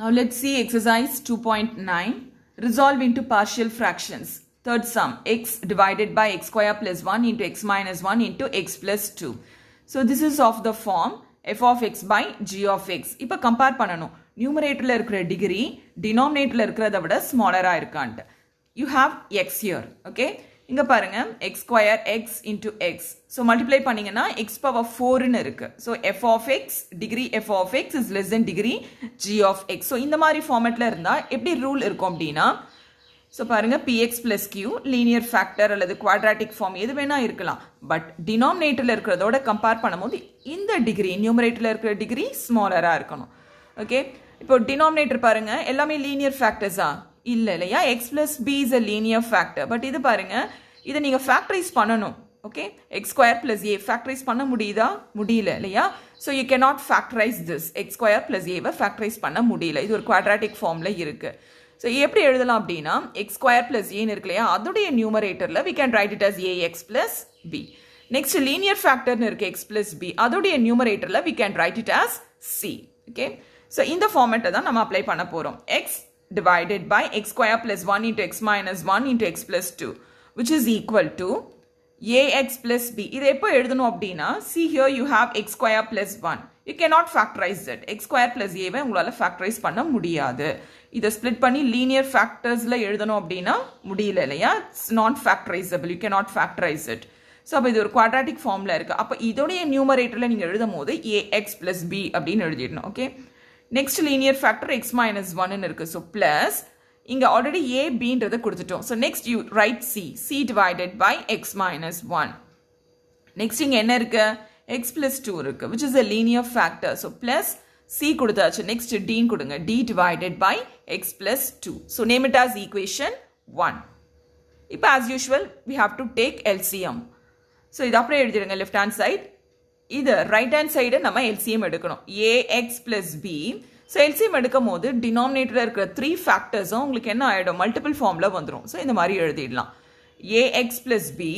Now let's see exercise 2.9. Resolve into partial fractions. Third sum x divided by x square plus 1 into x minus 1 into x plus 2. So this is of the form f of x by g of x. இப்போ compare numerator Numeratorல இருக்கிற degree denominatorல இருக்கிறத விட smaller இருக்கான்ட்டு. You have x here. Okay. இங்கே பாருங்கள் x square x into x so multiply பண்ணிங்கன்னா x power ஃபோர்னு இருக்குது so f of x degree f of x is less than degree g of x so இந்த மாதிரி ஃபார்மேட்டில் இருந்தால் எப்படி ரூல் இருக்கும் அப்படின்னா ஸோ பாருங்கள் bx plus q linear factor அல்லது குவாட்ராட்டிக் ஃபார்ம் எது வேணால் இருக்கலாம் பட் டினாமினேட்டரில் இருக்கிறதோட கம்பேர் பண்ணும்போது இந்த டிகிரி நியூமரேட்டரில் இருக்கிற டிகிரி ஸ்மாலராக இருக்கணும் ஓகே இப்போ டினாமினேட்டர் பாருங்கள் எல்லாமே லீனியர் ஃபேக்டர்ஸா இல்லை இல்லையா x plus b is a linear factor but இது பாருங்கள் இதை நீங்கள் ஃபேக்டரைஸ் பண்ணணும் okay x square plus a factorise பண்ண முடியுதா முடியல இல்லையா so you not factorise this x square plus ஏவை ஃபேக்டரைஸ் பண்ண முடியல இது ஒரு குவாட்ராட்டிக் ஃபார்மில் இருக்குது ஸோ எப்படி எழுதலாம் அப்படின்னா எக்ஸ் ஸ்கொயர் பிளஸ் ஏன்னு இருக்கு இல்லையா அதோடைய நியூமரேட்டரில் we can write it as A x plus b next linear ஃபேக்டர்னு இருக்குது எக்ஸ் பிளஸ் பி அதோடைய நியூமரேட்டரில் we can write it as C okay so இந்த ஃபார்மேட்டை தான் நம்ம அப்ளை பண்ண போகிறோம் x divided by x square plus 1 into x minus 1 into x plus 2 which is equal to ax plus b. இது எப்போ எழுதணும் அப்படின்னா see here you have x square plus 1. You cannot factorize that. x square plus a வை உங்களால் factorize பண்ண முடியாது. இது split பண்ணி linear factorsல எழுதணும் அப்படினா முடியில்லையா. It's not factorizable. You cannot factorize it. So, அப்பு இது ஒரு quadratic formula இருக்கு. அப்பு இதோடைய numeratorல நீங்கள் எழுதும் ax plus b அப்படின் அப்படின்னு எழுதிடணும் next linear factor x minus ஒன்னு இருக்குது ஸோ ப்ளஸ் இங்கே ஆல்ரெடி ஏ பின்றத கொடுத்துட்டோம் so next you write C C divided by x minus one next இங்கே என்ன இருக்குது எக்ஸ் ப்ளஸ் டூ இருக்கு which is a linear factor so plus C கொடுத்தாச்சு நெக்ஸ்ட் டீன் கொடுங்க D divided by x plus two so name it as equation one இப்போ as usual we have to take LCM so இது அப்படியே எழுதிடுங்க left hand side இது right hand side நம்ம LCM எடுக்கணும் ax plus b so LCM எடுக்கும் போது டினாமினேட்டரில் இருக்கிற த்ரீ ஃபேக்டர்ஸும் உங்களுக்கு என்ன ஆகிடும் மல்டிபிள் ஃபார்மில் வந்துடும் ஸோ இந்த மாதிரி எழுதிடலாம் ஏஎக்ஸ் பிளஸ் பி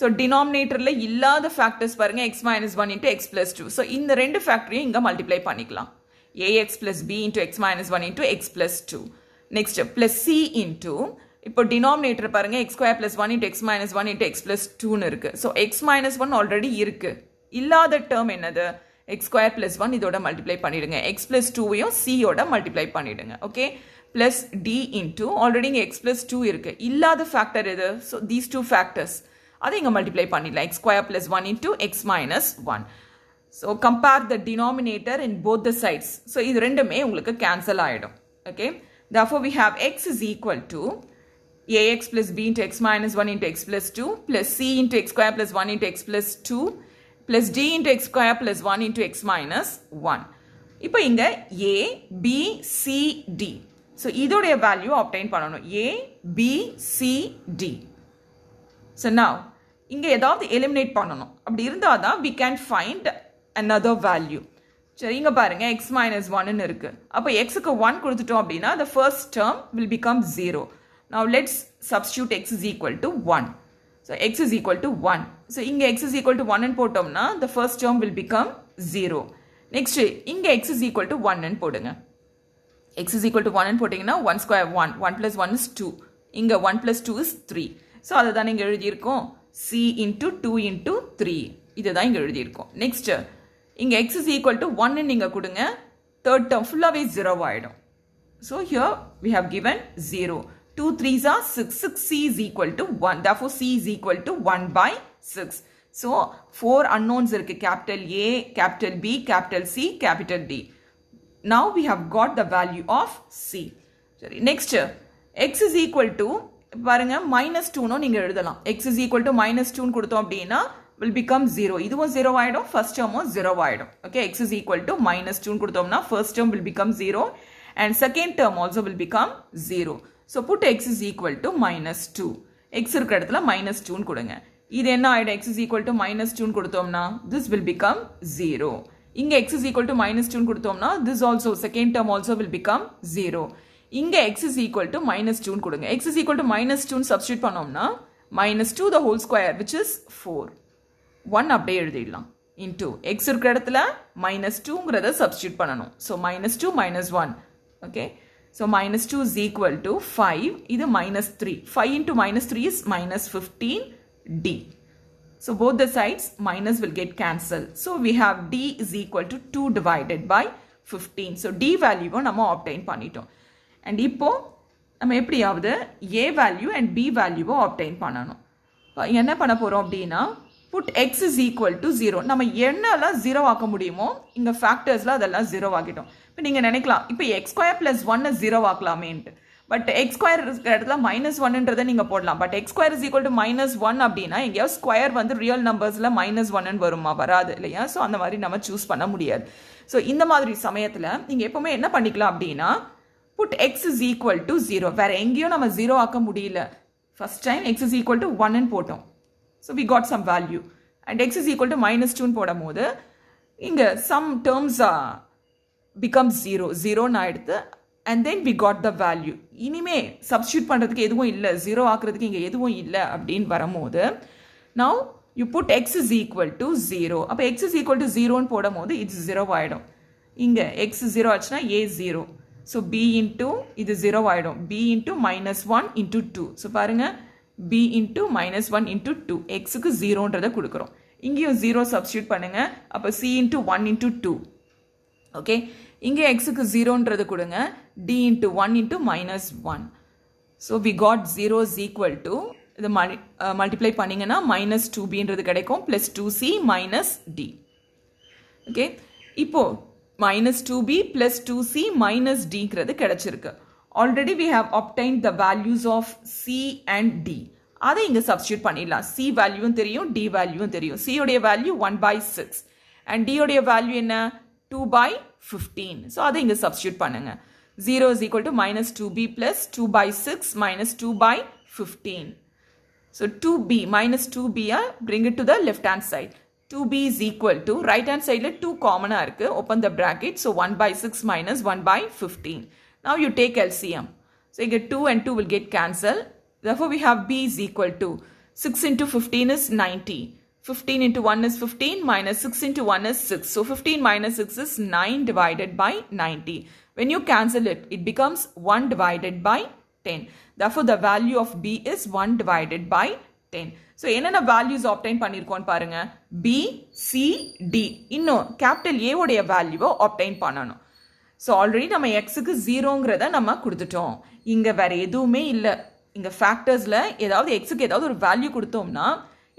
ஸோ டினாமினேட்டரில் இல்லாத ஃபேக்டர்ஸ் பாருங்கள் x minus one into x plus two so இந்த ரெண்டு ஃபேக்டரியும் இங்கே மல்டிப்ளை பண்ணிக்கலாம் ax plus b into x minus one into x plus two next plus C into இப்போ டினாமினேட்டர் பாருங்கள் x square plus one into x minus one into x plus டூன்னு இருக்குது so x minus one already இருக்குது இல்லாத term என்னது x square plus one இதோட multiply பண்ணிவிடுங்க x plus டூவையும் சியோட மல்டிப்ளை பண்ணிவிடுங்க okay plus D two already இங்கே எக்ஸ் ப்ளஸ் டூ இருக்குது இல்லாத ஃபேக்டர் எது ஸோ தீஸ் டூ ஃபேக்டர்ஸ் அதை இங்கே மல்டிப்ளை பண்ணிடலாம் x square plus one two x minus one so compare the denominator in both the sides so இது ரெண்டுமே உங்களுக்கு கேன்சல் ஆகிடும் okay therefore we have x is equal to ax plus b into x minus one into x plus two plus C into x square plus one into x plus two plus D into x square plus one into x minus one இப்போ இங்கே ஏ B C D so இதோடைய value obtain பண்ணணும் A B C D so நான் இங்கே ஏதாவது eliminate பண்ணணும் அப்படி இருந்தால் தான் we can find another value சரி இங்கே பாருங்கள் எக்ஸ் மைனஸ் ஒன்னு இருக்குது அப்போ எக்ஸுக்கு ஒன் கொடுத்துட்டோம் அப்படின்னா the first term will become zero now let's substitute x is equal to one so x is equal to one so இங்கே எக்ஸ் இஸ் ஈக்குவல் டு ஒன்னு போட்டோம்னா the first term will become zero next இங்கே x is equal to ஒன்னு போடுங்க x is equal to ஒன்னு போட்டிங்கன்னா one square one one plus one is two இங்கே one plus two is three so அதை தான் இங்கே எழுதியிருக்கோம் C into two into three இதை தான் இங்கே எழுதியிருக்கோம் நெக்ஸ்ட்டு இங்கே எக்ஸ் இஸ் ஈக்குவல் டு ஒன்னு நீங்கள் கொடுங்க தேர்ட் டேர்ம் ஃபுல்லாகவே zero so here we have given zero 2 3s are 6. 6 C is equal to 1. Therefore, C is equal to 1 by 6. So, 4 unknowns are capital A, capital B, capital C, capital D. Now, we have got the value of C. Sorry. Next, term, X is equal to paranga, minus 2. No, X is equal to minus 2 na, will become 0. This is 0 wide. First term is 0 wide. Okay. X is equal to minus 2. Na, first term will become 0. And second term also will become 0. So put x is equal to minus two x இருக்கிற இடத்துல minus டூன்னு கொடுங்க இது என்ன ஆயிடும் x is equal to minus டூன்னு கொடுத்தோம்னா this will become zero இங்கே x is equal to minus டூன்னு கொடுத்தோம்னா this also second term also will become zero இங்கே x is equal to minus டூன்னு கொடுங்க x is equal to minus டூன்னு substitute பண்ணோம்னா minus two the whole square which is four one அப்படியே எழுதிடலாம் into x இருக்கிற இடத்துல minus டூங்கிறத சப்ஸ்டியூட் பண்ணணும் so minus two minus one okay So minus 2 is equal to 5. This minus 3. 5 into minus 3 is minus 15d. So both the sides minus will get cancelled. So we have d is equal to 2 divided by 15. So d value நம்ம obtain பண்ணிட்டோம். And இப்போ நம்ம எப்படியாவது a value and b value obtain பண்ணணும். என்ன பண்ண போகிறோம் அப்படின்னா put x is equal to zero நம்ம என்னெல்லாம் ஜீரோ ஆக்க முடியுமோ இங்கே ஃபேக்டர்ஸில் அதெல்லாம் ஜீரோ ஆகிட்டோம் இப்போ நீங்கள் நினைக்கலாம் இப்போ எக்ஸ் ஸ்கொயர் ப்ளஸ் ஒன்னு ஜீரோ ஆக்கலாமேன்ட்டு பட் எக்ஸ் ஸ்கொயர் இருக்கிற இடத்துல மைனஸ் ஒன்னுன்றதை நீங்கள் போடலாம் but x square is equal to minus one அப்படின்னா எங்கேயாவது ஸ்கொயர் வந்து ரியல் நம்பர்ஸில் மைனஸ் ஒன்னு வருமா வராது இல்லையா ஸோ அந்த மாதிரி நம்ம சூஸ் பண்ண முடியாது ஸோ இந்த மாதிரி சமயத்தில் நீங்கள் எப்போவுமே என்ன பண்ணிக்கலாம் அப்படின்னா put x is equal to zero வேறு எங்கேயும் நம்ம ஜீரோ ஆக்க முடியல first time x is equal to ஒன்னு போட்டோம் so we got some value and x is equal to minus டூன்னு போடும் போது இங்கே சம் டேர்ம்ஸ் பிகம் ஜீரோ ஜீரோன்னு ஆகிடுது and then we got the value இனிமே சப்ஸ்டியூட் பண்ணுறதுக்கு எதுவும் இல்லை ஜீரோ ஆக்குறதுக்கு இங்கே எதுவும் இல்லை அப்படின்னு வரும்போது now you put x is equal to zero அப்போ எக்ஸ் இஸ் ஈக்குவல் டு ஜீரோன்னு போடும்போது இட்ஸ் ஜீரோ ஆகிடும் இங்கே எக்ஸ் ஜீரோ ஆச்சுன்னா A zero so B into இது ஜீரோ ஆகிடும் B into minus one into two so பாருங்கள் B into minus one into two எக்ஸுக்கு ஜீரோன்றதை கொடுக்குறோம் இங்கேயும் ஜீரோ சப்ஸ்டியூட் பண்ணுங்கள் அப்போ C into one into two okay இங்கே எக்ஸுக்கு ஜீரோன்றது கொடுங்க D into one into minus one so we got zero is equal to இது மல்டி மல்டிப்ளை பண்ணிங்கன்னா மைனஸ் டூ பின்றது கிடைக்கும் plus two C minus D okay இப்போது minus two B plus two C minus டிங்கிறது கிடச்சிருக்கு already we have obtain the values of C and D அதை இங்கே substitute பண்ணிடலாம் சி வேல்யூவும் தெரியும் டி வேல்யூவும் தெரியும் சியோடைய value one by six and டியோடைய வேல்யூ என்ன 2 by 15. So, that is substitute. Pannenge. 0 is equal to minus 2b plus 2 by 6 minus 2 by 15. So, 2b minus 2b, bring it to the left hand side. 2b is equal to right hand side, 2 common. Arukku, open the bracket. So, 1 by 6 minus 1 by 15. Now, you take LCM. So, you get 2 and 2 will get cancelled. Therefore, we have b is equal to 6 into 15 is 90. 15 into 1 is 15 minus 6 into 1 is 6. So 15 minus 6 is 9 divided by 90. When you cancel it, it becomes 1 divided by 10. Therefore, the value of B is 1 divided by 10. So என்னென்ன values obtain பண்ணியிருக்கோம்னு பாருங்க B C D இன்னும் capital ஏவுடைய வேல்யூவை obtain பண்ணணும் so already நம்ம எக்ஸுக்கு ஜீரோங்கிறத நம்ம கொடுத்துட்டோம் இங்கே வேறு எதுவுமே இல்லை இங்கே ஃபேக்டர்ஸில் ஏதாவது எக்ஸுக்கு ஏதாவது ஒரு வேல்யூ கொடுத்தோம்னா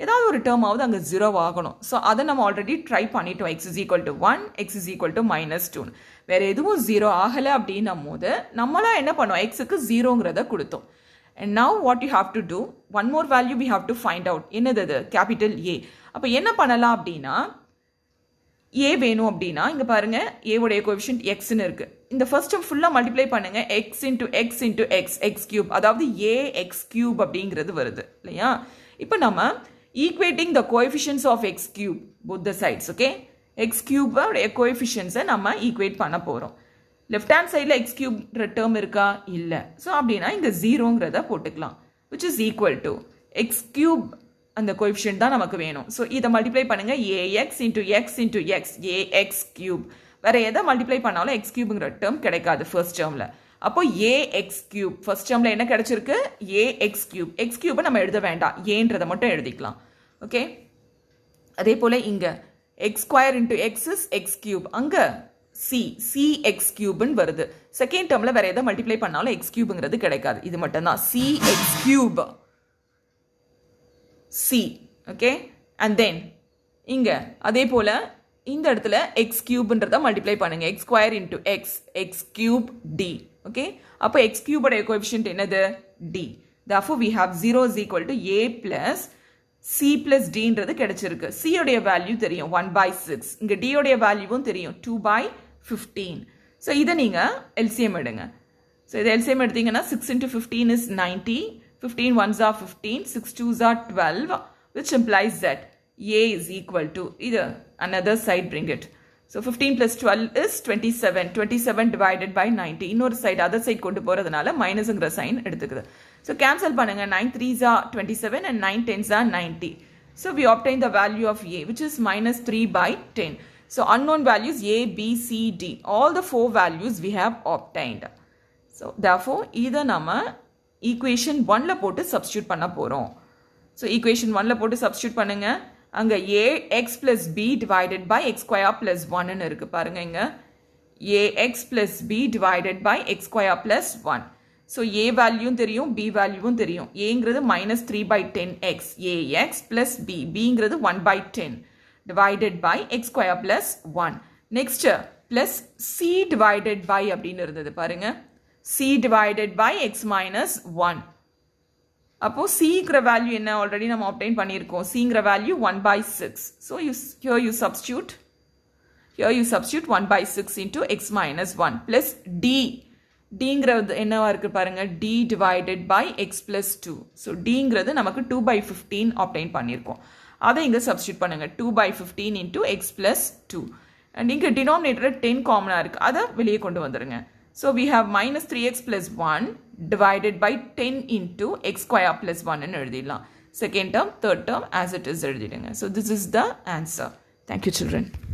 ஏதாவது ஒரு ஆகுது அங்கே ஜீரோ ஆகணும் ஸோ அதை நம்ம ஆல்ரெடி ட்ரை பண்ணிட்டோம் x is equal to one x is equal to minus டூன்னு வேறு எதுவும் ஜீரோ ஆகலை அப்படின்னும் போது நம்மளாம் என்ன பண்ணுவோம் எக்ஸுக்கு ஜீரோங்கிறத கொடுத்தோம் and now what you have to do one more value we have to find out என்னது அது கேபிட்டல் ஏ அப்போ என்ன பண்ணலாம் அப்படின்னா ஏ வேணும் அப்படின்னா இங்கே பாருங்கள் ஏவுடைய கோவிஷன் எக்ஸ்னு இருக்குது இந்த டைம் ஃபுல்லாக மல்டிப்ளை பண்ணுங்கள் x into x into x x cube அதாவது ஏ எக்ஸ் கியூப் அப்படிங்கிறது வருது இல்லையா இப்போ நம்ம equating the coefficients of x cube both the sides okay x கியூபோடைய கோஎஃபிஷியன்ஸை நம்ம ஈக்குவேட் பண்ண போகிறோம் லெஃப்ட் ஹேண்ட் சைடில் எக்ஸ் கியூப்ன்ற டேர்ம் இருக்கா இல்லை ஸோ அப்படின்னா இங்கே ஜீரோங்கிறத போட்டுக்கலாம் which is equal to x cube அந்த கோஎஃபிஷியன்ட் தான் நமக்கு வேணும் ஸோ இதை மல்டிப்ளை பண்ணுங்கள் ax into x into X ax cube வேறு எதை மல்டிப்ளை பண்ணாலும் எக்ஸ் கியூப்ங்கிற டேர்ம் கிடைக்காது ஃபர்ஸ்ட் டேர்மில் அப்போ ஏ எக்ஸ் கியூப் ஃபர்ஸ்ட் டேர்மில் என்ன கிடைச்சிருக்கு ஏ எக்ஸ் கியூப் எக்ஸ் கியூபை நம்ம எழுத வேண்டாம் ஏன்றதை மட்டும் எழுதிக்கலாம் ஓகே அதே போல் இங்கே x square into is x cube அங்கே சி சி எக்ஸ் கியூப்னு வருது செகண்ட் டேர்மில் வேறு எதை மல்டிப்ளை பண்ணாலும் எக்ஸ் கியூப்ங்கிறது கிடைக்காது இது மட்டும்தான் c x cube c okay and then இங்கே அதே போல் இந்த இடத்துல எக்ஸ் கியூப்ன்றத மல்டிப்ளை பண்ணுங்கள் x square into x x cube d okay அப்போ எக்ஸ் கியூபோட கோஎஃபிஷியன்ட் என்னது d therefore we have zero is equal to a plus c plus டின்றது கிடைச்சிருக்கு சியுடைய வேல்யூ தெரியும் ஒன் பை சிக்ஸ் இங்கே டியோடைய வேல்யூவும் தெரியும் டூ பை ஃபிஃப்டீன் ஸோ இதை நீங்கள் எல்சிஎம் எடுங்க ஸோ இதை எல்சிஎம் எடுத்தீங்கன்னா six into fifteen is ninety fifteen ones are fifteen six twos are twelve which implies that a is equal to இது another side bring it so fifteen plus twelve is twenty seven twenty seven divided by ninety இன்னொரு side other side கொண்டு போகிறதுனால மைனஸுங்கிற sign எடுத்துக்குது so cancel பண்ணுங்கள் nine threes are twenty seven and nine tens are ninety so we obtain the value of a which is minus three by ten so unknown values a b all the four values we have obtained so therefore இதை நம்ம equation ஒனில் போட்டு substitute பண்ண போகிறோம் so equation ஒனில் போட்டு substitute பண்ணுங்கள் அங்கே a x plus b divided by x square plus ஒன்னு இருக்குது பாருங்க இங்கே a x plus b divided by x square plus one so a வேல்யூவும் தெரியும் பி வேல்யூவும் தெரியும் ஏங்கிறது minus three by ten x a x plus b பிங்கிறது one by ten divided by x square plus one next plus c divided by அப்படின்னு இருந்தது பாருங்க c divided by x minus one அப்போது சிங்கிற வேல்யூ என்ன ஆல்ரெடி நம்ம அப்டைன் பண்ணியிருக்கோம் சிங்கிற value one by six so you here you substitute here you substitute one by six into x minus one plus d டிங்கிறது என்னவா இருக்குது பாருங்கள் d divided by x plus two so டிங்கிறது நமக்கு டூ பை ஃபிஃப்டீன் அப்டைன் பண்ணியிருக்கோம் அதை இங்கே substitute பண்ணுங்கள் two by fifteen into x plus two and இங்கே டினாமினேட்டரை டென் காமனாக இருக்குது அதை வெளியே கொண்டு வந்துடுங்க So we have minus 3x plus 1 divided by 10 into x square plus 1 in Erdila. Second term, third term as it is Erdilanga. So this is the answer. Thank you children.